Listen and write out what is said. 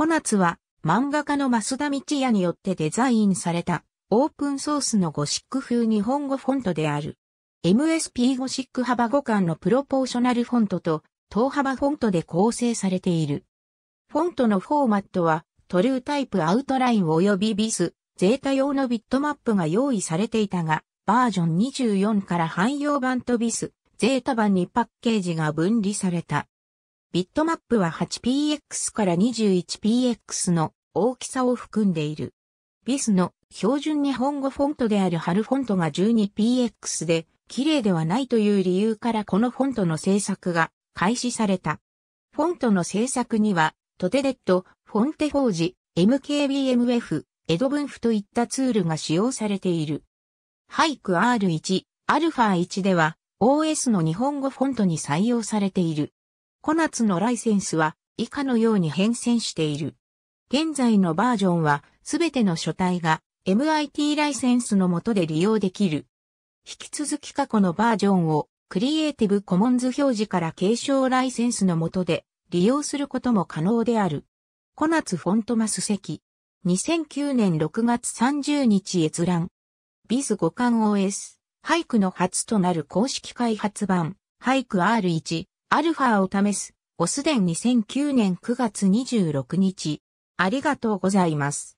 コナツは漫画家の増田道也によってデザインされたオープンソースのゴシック風日本語フォントである。MSP ゴシック幅5換のプロポーショナルフォントと等幅フォントで構成されている。フォントのフォーマットはトルータイプアウトライン及びビス、ゼータ用のビットマップが用意されていたが、バージョン24から汎用版とビス、ゼータ版にパッケージが分離された。ビットマップは 8px から 21px の大きさを含んでいる。ビスの標準日本語フォントである春フォントが 12px で綺麗ではないという理由からこのフォントの制作が開始された。フォントの制作にはトテレット、フォンテフォージ、MKBMF、エドブンフといったツールが使用されている。ハイク R1、アルファ1では OS の日本語フォントに採用されている。コナツのライセンスは以下のように変遷している。現在のバージョンはすべての書体が MIT ライセンスの下で利用できる。引き続き過去のバージョンをクリエイティブコモンズ表示から継承ライセンスの下で利用することも可能である。コナツフォントマス席。2009年6月30日閲覧。ビズ互換 OS。俳句の初となる公式開発版。俳句 R1。アルファを試す、オスデン2009年9月26日。ありがとうございます。